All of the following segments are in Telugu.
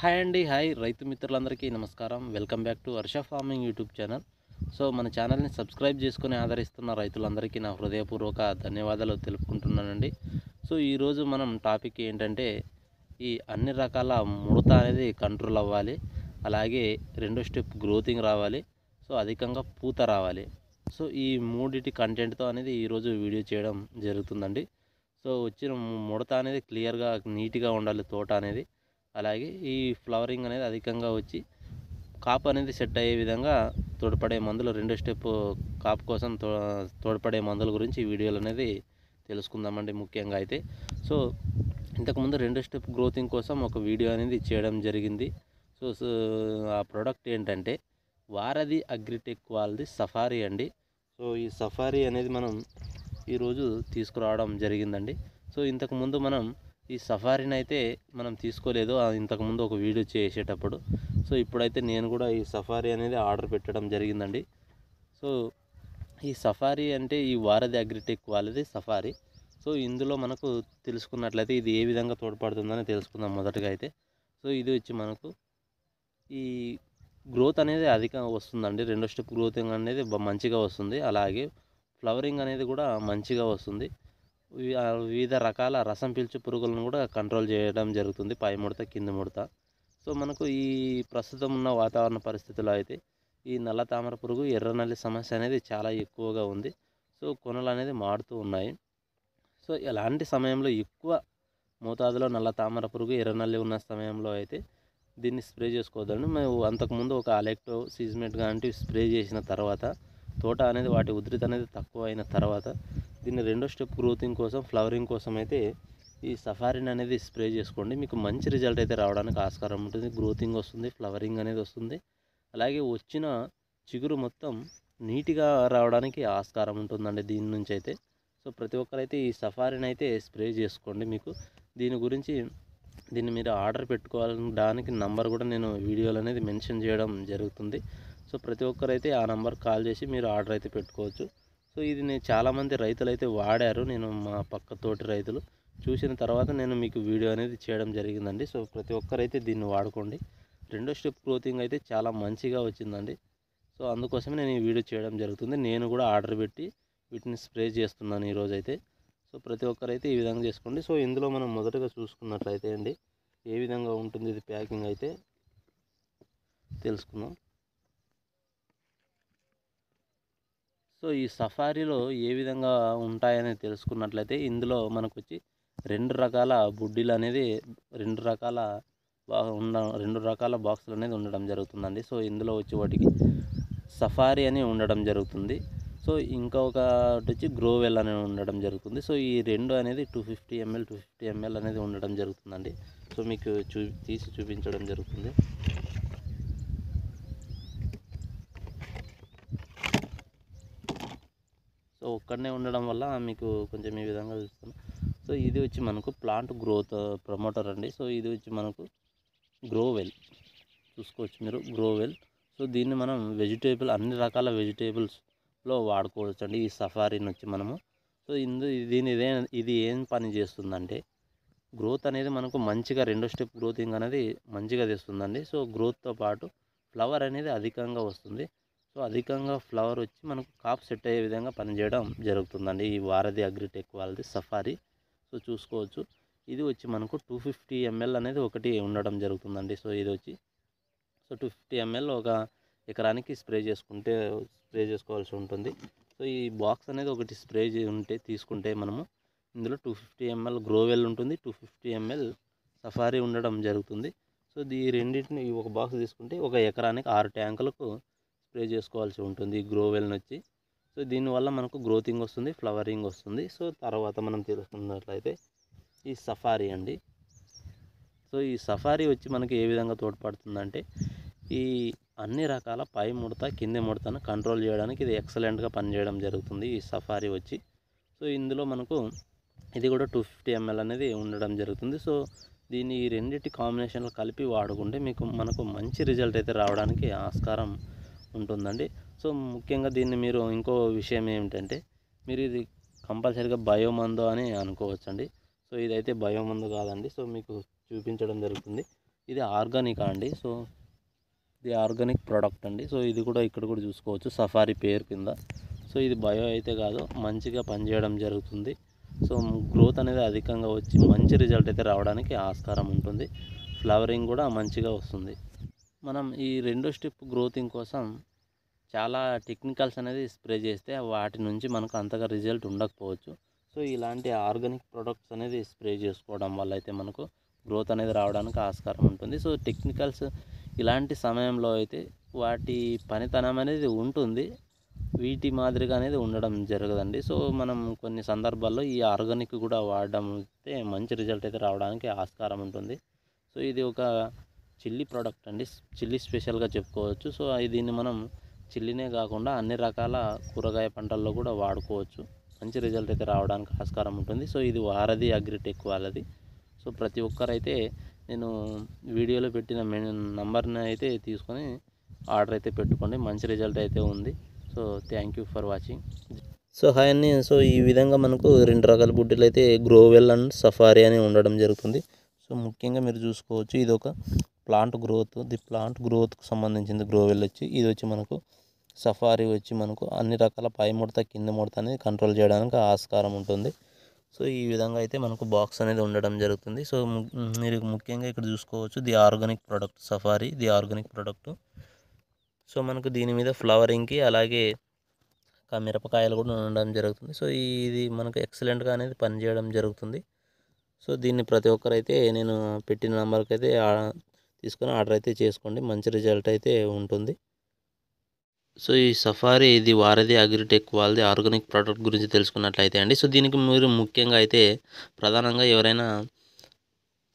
హాయ్ అండి హాయ్ రైతు మిత్రులందరికీ నమస్కారం welcome back to Varsha farming YouTube channel so మన ఛానల్ని సబ్స్క్రైబ్ చేసుకుని ఆదరిస్తున్న రైతులందరికీ నా హృదయపూర్వక ధన్యవాదాలు తెలుపుకుంటున్నానండి సో ఈరోజు మనం టాపిక్ ఏంటంటే ఈ అన్ని రకాల ముడత అనేది కంట్రోల్ అవ్వాలి అలాగే రెండో స్టెప్ గ్రోతింగ్ రావాలి సో అధికంగా పూత రావాలి సో ఈ మూడిటి కంటెంట్తో అనేది ఈరోజు వీడియో చేయడం జరుగుతుందండి సో వచ్చిన ముడత అనేది క్లియర్గా నీట్గా ఉండాలి తోట అనేది అలాగే ఈ ఫ్లవరింగ్ అనేది అధికంగా వచ్చి కాపు అనేది సెట్ అయ్యే విధంగా తోడ్పడే మందులు రెండు స్టెప్ కాపు కోసం తో తోడ్పడే మందుల గురించి ఈ వీడియోలు అనేది తెలుసుకుందామండి ముఖ్యంగా అయితే సో ఇంతకుముందు రెండు స్టెప్ గ్రోతింగ్ కోసం ఒక వీడియో అనేది చేయడం జరిగింది సో ఆ ప్రోడక్ట్ ఏంటంటే వారధి అగ్రిటెక్ వాళ్ళది సఫారీ అండి సో ఈ సఫారీ అనేది మనం ఈరోజు తీసుకురావడం జరిగిందండి సో ఇంతకుముందు మనం ఈ సఫారీని అయితే మనం తీసుకోలేదు ఇంతకుముందు ఒక వీడియో చేసేటప్పుడు సో ఇప్పుడైతే నేను కూడా ఈ సఫారీ అనేది ఆర్డర్ పెట్టడం జరిగిందండి సో ఈ సఫారీ అంటే ఈ వారధి అగ్రిటెక్ వాళ్ళది సఫారీ సో ఇందులో మనకు తెలుసుకున్నట్లయితే ఇది ఏ విధంగా తోడ్పడుతుందని తెలుసుకుందాం మొదటగా అయితే సో ఇది వచ్చి మనకు ఈ గ్రోత్ అనేది అధికంగా వస్తుందండి రెండో స్టెప్ గ్రోతింగ్ అనేది మంచిగా వస్తుంది అలాగే ఫ్లవరింగ్ అనేది కూడా మంచిగా వస్తుంది వివిధ రకాల రసం పీల్చు పురుగులను కూడా కంట్రోల్ చేయడం జరుగుతుంది పై ముడత కింది ముడత సో మనకు ఈ ప్రస్తుతం ఉన్న వాతావరణ పరిస్థితుల్లో అయితే ఈ నల్ల తామర పురుగు ఎర్ర నల్లి సమస్య అనేది చాలా ఎక్కువగా ఉంది సో కొనలు అనేది మారుతూ ఉన్నాయి సో ఎలాంటి సమయంలో ఎక్కువ మోతాదులో నల్ల తామర పురుగు ఎర్ర నల్లి ఉన్న సమయంలో అయితే దీన్ని స్ప్రే చేసుకోవద్దండి మేము అంతకుముందు ఒక అలెక్టో సీజ్మెంట్ లాంటివి స్ప్రే చేసిన తర్వాత తోట అనేది వాటి ఉధృతి అనేది తక్కువ అయిన తర్వాత దీన్ని రెండో స్టెప్ గ్రోతింగ్ కోసం ఫ్లవరింగ్ కోసం అయితే ఈ సఫారిన్ అనేది స్ప్రే చేసుకోండి మీకు మంచి రిజల్ట్ అయితే రావడానికి ఆస్కారం ఉంటుంది గ్రోతింగ్ వస్తుంది ఫ్లవరింగ్ అనేది వస్తుంది అలాగే వచ్చిన చిగురు మొత్తం నీట్గా రావడానికి ఆస్కారం ఉంటుందండి దీని నుంచి అయితే సో ప్రతి ఒక్కరైతే ఈ సఫారిన్ అయితే స్ప్రే చేసుకోండి మీకు దీని గురించి దీన్ని మీరు ఆర్డర్ దానికి నంబర్ కూడా నేను వీడియోలు అనేది మెన్షన్ చేయడం జరుగుతుంది సో ప్రతి ఒక్కరైతే ఆ నెంబర్కి కాల్ చేసి మీరు ఆర్డర్ అయితే పెట్టుకోవచ్చు సో ఇది నేను చాలామంది రైతులు అయితే వాడారు నేను మా పక్క తోటి రైతులు చూసిన తర్వాత నేను మీకు వీడియో అనేది చేయడం జరిగిందండి సో ప్రతి ఒక్కరైతే దీన్ని వాడుకోండి రెండో స్టెప్ క్లోతింగ్ అయితే చాలా మంచిగా వచ్చిందండి సో అందుకోసమే నేను ఈ వీడియో చేయడం జరుగుతుంది నేను కూడా ఆర్డర్ పెట్టి వీటిని స్ప్రే చేస్తున్నాను ఈరోజైతే సో ప్రతి ఒక్కరైతే ఈ విధంగా చేసుకోండి సో ఇందులో మనం మొదటగా చూసుకున్నట్లయితే అండి ఏ విధంగా ఉంటుంది ఇది ప్యాకింగ్ అయితే తెలుసుకుందాం సో ఈ సఫారీలో ఏ విధంగా ఉంటాయని తెలుసుకున్నట్లయితే ఇందులో మనకు వచ్చి రెండు రకాల బుడ్డీలు అనేది రెండు రకాల ఉండ రెండు రకాల బాక్సులు అనేది ఉండడం జరుగుతుందండి సో ఇందులో వచ్చి వాటికి సఫారీ అని ఉండడం జరుగుతుంది సో ఇంకొకటి వచ్చి గ్రోవెల్ అనేది ఉండడం జరుగుతుంది సో ఈ రెండు అనేది two fifty ML two fifty ML అనేది ఉండడం జరుగుతుందండి సో మీకు చూ తీసి చూపించడం జరుగుతుంది సో ఒక్కడనే ఉండడం వల్ల మీకు కొంచెం ఈ విధంగా చూస్తాను సో ఇది వచ్చి మనకు ప్లాంట్ గ్రోత్ ప్రమోటర్ అండి సో ఇది వచ్చి మనకు గ్రోవెల్ చూసుకోవచ్చు మీరు గ్రోవెల్ సో దీన్ని మనం వెజిటేబుల్ అన్ని రకాల వెజిటేబుల్స్లో వాడుకోవచ్చు అండి ఈ సఫారీని వచ్చి మనము సో ఇందు దీని ఇదే ఇది ఏం పని చేస్తుందంటే గ్రోత్ అనేది మనకు మంచిగా రెండో స్టెప్ గ్రోతింగ్ అనేది మంచిగా తెస్తుందండి సో గ్రోత్తో పాటు ఫ్లవర్ అనేది అధికంగా వస్తుంది సో అధికంగా ఫ్లవర్ వచ్చి మనకు కాప్ సెట్ అయ్యే విధంగా పనిచేయడం జరుగుతుందండి ఈ వారధి అగ్రిటెక్ వాళ్ళది సఫారీ సో చూసుకోవచ్చు ఇది వచ్చి మనకు టూ ఫిఫ్టీ ఎంఎల్ అనేది ఒకటి ఉండడం జరుగుతుందండి సో ఇది వచ్చి సో టూ ఫిఫ్టీ ఎంఎల్ ఒక ఎకరానికి స్ప్రే చేసుకుంటే స్ప్రే చేసుకోవాల్సి ఉంటుంది సో ఈ బాక్స్ అనేది ఒకటి స్ప్రే ఉంటే తీసుకుంటే మనము ఇందులో టూ ఫిఫ్టీ ఎంఎల్ గ్రోవెల్ ఉంటుంది టూ ఫిఫ్టీ ఎంఎల్ సఫారీ ఉండడం జరుగుతుంది సో ఈ రెండింటిని ఒక బాక్స్ తీసుకుంటే ఒక ఎకరానికి ఆరు ట్యాంకులకు స్ప్రే చేసుకోవాల్సి ఉంటుంది గ్రోవెల్ని వచ్చి సో దీనివల్ల మనకు గ్రోతింగ్ వస్తుంది ఫ్లవరింగ్ వస్తుంది సో తర్వాత మనం తెలుసుకున్నట్లయితే ఈ సఫారీ అండి సో ఈ సఫారీ వచ్చి మనకి ఏ విధంగా తోడ్పడుతుందంటే ఈ అన్ని రకాల పై ముడత కింద ముడతను కంట్రోల్ చేయడానికి ఇది ఎక్సలెంట్గా పనిచేయడం జరుగుతుంది ఈ సఫారీ వచ్చి సో ఇందులో మనకు ఇది కూడా టూ ఫిఫ్టీ ఎంఎల్ అనేది ఉండడం జరుగుతుంది సో దీన్ని ఈ రెండింటి కాంబినేషన్లు కలిపి వాడుకుంటే మీకు మనకు మంచి రిజల్ట్ అయితే రావడానికి ఆస్కారం ఉంటుందండి సో ముఖ్యంగా దీన్ని మీరు ఇంకో విషయం ఏమిటంటే మీరు ఇది కంపల్సరీగా బయోమందు అని అనుకోవచ్చండి సో ఇదైతే బయోమందు కాదండి సో మీకు చూపించడం జరుగుతుంది ఇది ఆర్గానిక్ అండి సో ఇది ఆర్గానిక్ ప్రోడక్ట్ అండి సో ఇది కూడా ఇక్కడ కూడా చూసుకోవచ్చు సఫారీ పేరు కింద సో ఇది బయో అయితే కాదు మంచిగా పనిచేయడం జరుగుతుంది సో గ్రోత్ అనేది అధికంగా వచ్చి మంచి రిజల్ట్ అయితే రావడానికి ఆస్కారం ఉంటుంది ఫ్లవరింగ్ కూడా మంచిగా వస్తుంది మనం ఈ రెండో స్టెప్ గ్రోతింగ్ కోసం చాలా టెక్నికల్స్ అనేది స్ప్రే చేస్తే వాటి నుంచి మనకు అంతగా రిజల్ట్ ఉండకపోవచ్చు సో ఇలాంటి ఆర్గానిక్ ప్రొడక్ట్స్ అనేది స్ప్రే చేసుకోవడం వల్ల అయితే మనకు గ్రోత్ అనేది రావడానికి ఆస్కారం ఉంటుంది సో టెక్నికల్స్ ఇలాంటి సమయంలో అయితే వాటి పనితనం అనేది ఉంటుంది వీటి మాదిరిగా అనేది ఉండడం జరగదండి సో మనం కొన్ని సందర్భాల్లో ఈ ఆర్గానిక్ కూడా వాడడం అయితే మంచి రిజల్ట్ అయితే రావడానికి ఆస్కారం ఉంటుంది సో ఇది ఒక చిల్లీ ప్రోడక్ట్ అండి చిల్లీ స్పెషల్గా చెప్పుకోవచ్చు సో దీన్ని మనం చిల్లీనే కాకుండా అన్ని రకాల కూరగాయ పంటల్లో కూడా వాడుకోవచ్చు మంచి రిజల్ట్ అయితే రావడానికి ఆస్కారం ఉంటుంది సో ఇది వారది అగ్రిటెక్ వాళ్ళది సో ప్రతి ఒక్కరైతే నేను వీడియోలో పెట్టిన మెను నంబర్ని అయితే తీసుకొని ఆర్డర్ అయితే పెట్టుకోండి మంచి రిజల్ట్ అయితే ఉంది so thank you for watching so hi అన్ని సో ఈ విధంగా మనకు రెండు రకాల బుడ్డీలు అయితే గ్రోవెల్ అండ్ సఫారీ అని ఉండడం జరుగుతుంది సో ముఖ్యంగా మీరు చూసుకోవచ్చు ఇది ఒక ప్లాంట్ గ్రోత్ ది ప్లాంట్ గ్రోత్కు సంబంధించింది గ్రోవెల్ వచ్చి ఇది వచ్చి మనకు సఫారీ వచ్చి మనకు అన్ని రకాల పై ముడత కింద ముడత అనేది కంట్రోల్ చేయడానికి ఆస్కారం ఉంటుంది సో ఈ విధంగా అయితే మనకు బాక్స్ అనేది ఉండడం జరుగుతుంది సో మీరు ముఖ్యంగా ఇక్కడ చూసుకోవచ్చు the organic product Safari the organic product so మనకు దీని మీద ఫ్లవరింగ్కి అలాగే మిరపకాయలు కూడా ఉండడం జరుగుతుంది సో ఇది మనకు ఎక్సలెంట్గా అనేది పనిచేయడం జరుగుతుంది సో దీన్ని ప్రతి ఒక్కరైతే నేను పెట్టిన నెంబర్కి అయితే తీసుకొని ఆర్డర్ అయితే చేసుకోండి మంచి రిజల్ట్ అయితే ఉంటుంది సో ఈ సఫారీ ఇది వారది అగ్రిటెక్ వాళ్ళది ఆర్గానిక్ ప్రోడక్ట్ గురించి తెలుసుకున్నట్లయితే అండి సో దీనికి మీరు ముఖ్యంగా అయితే ప్రధానంగా ఎవరైనా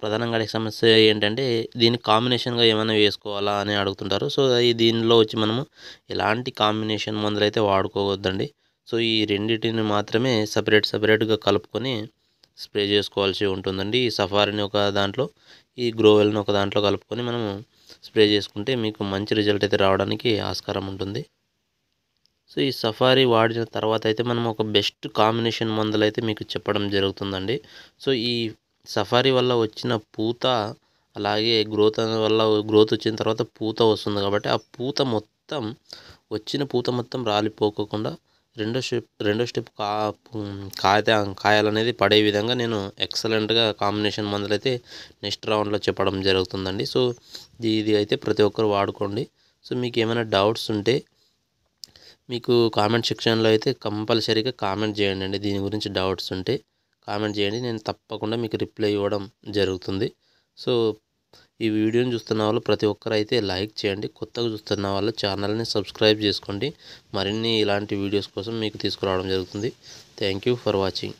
ప్రధానంగా అడిగే సమస్య ఏంటంటే దీని కాంబినేషన్గా ఏమైనా వేసుకోవాలా అని అడుగుతుంటారు సో ఈ దీనిలో వచ్చి మనము ఎలాంటి కాంబినేషన్ మందులు అయితే వాడుకోవద్దండి సో ఈ రెండింటిని మాత్రమే సపరేట్ సపరేట్గా కలుపుకొని స్ప్రే చేసుకోవాల్సి ఉంటుందండి ఈ సఫారీని ఒక దాంట్లో ఈ గ్రోవెల్ని ఒక దాంట్లో కలుపుకొని మనము స్ప్రే చేసుకుంటే మీకు మంచి రిజల్ట్ అయితే రావడానికి ఆస్కారం ఉంటుంది సో ఈ సఫారీ వాడిన తర్వాత అయితే మనం ఒక బెస్ట్ కాంబినేషన్ మందులు అయితే మీకు చెప్పడం జరుగుతుందండి సో ఈ సఫారీ వల్ల వచ్చిన పూత అలాగే గ్రోత్ వల్ల గ్రోత్ వచ్చిన తర్వాత పూత వస్తుంది కాబట్టి ఆ పూత మొత్తం వచ్చిన పూత మొత్తం రాలిపోకుండా రెండో స్టెప్ రెండో స్టెప్ కా కాయ కాయాలనేది పడే విధంగా నేను ఎక్సలెంట్గా కాంబినేషన్ మందులు అయితే నెక్స్ట్ రౌండ్లో చెప్పడం జరుగుతుందండి సో ఇది అయితే ప్రతి ఒక్కరు వాడుకోండి సో మీకు ఏమైనా డౌట్స్ ఉంటే మీకు కామెంట్ సెక్షన్లో అయితే కంపల్సరీగా కామెంట్ చేయండి అండి దీని గురించి డౌట్స్ ఉంటే కామెంట్ చేయండి నేను తప్పకుండా మీకు రిప్లై ఇవ్వడం జరుగుతుంది సో ఈ వీడియోని చూస్తున్న వాళ్ళు ప్రతి ఒక్కరు అయితే లైక్ చేయండి కొత్తగా చూస్తున్న వాళ్ళు ఛానల్ని సబ్స్క్రైబ్ చేసుకోండి మరిన్ని ఇలాంటి వీడియోస్ కోసం మీకు తీసుకురావడం జరుగుతుంది థ్యాంక్ ఫర్ వాచింగ్